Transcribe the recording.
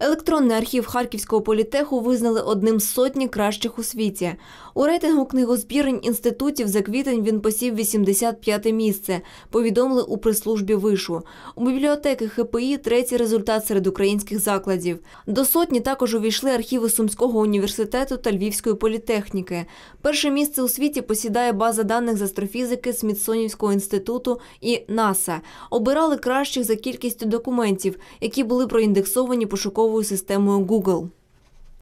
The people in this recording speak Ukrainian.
Електронний архів Харківського політеху визнали одним з сотні кращих у світі. У рейтингу книгозбірень інститутів за квітень він посів 85-те місце. Повідомили у прес-службі вишу. У бібліотеки ХПІ третій результат серед українських закладів. До сотні також увійшли архіви Сумського університету та Львівської політехніки. Перше місце у світі посідає база даних з астрофізики Смітсонівського інституту і НАСА. Обирали кращих за кількістю документів, які були проіндексовані пошуково поисковою системою Google.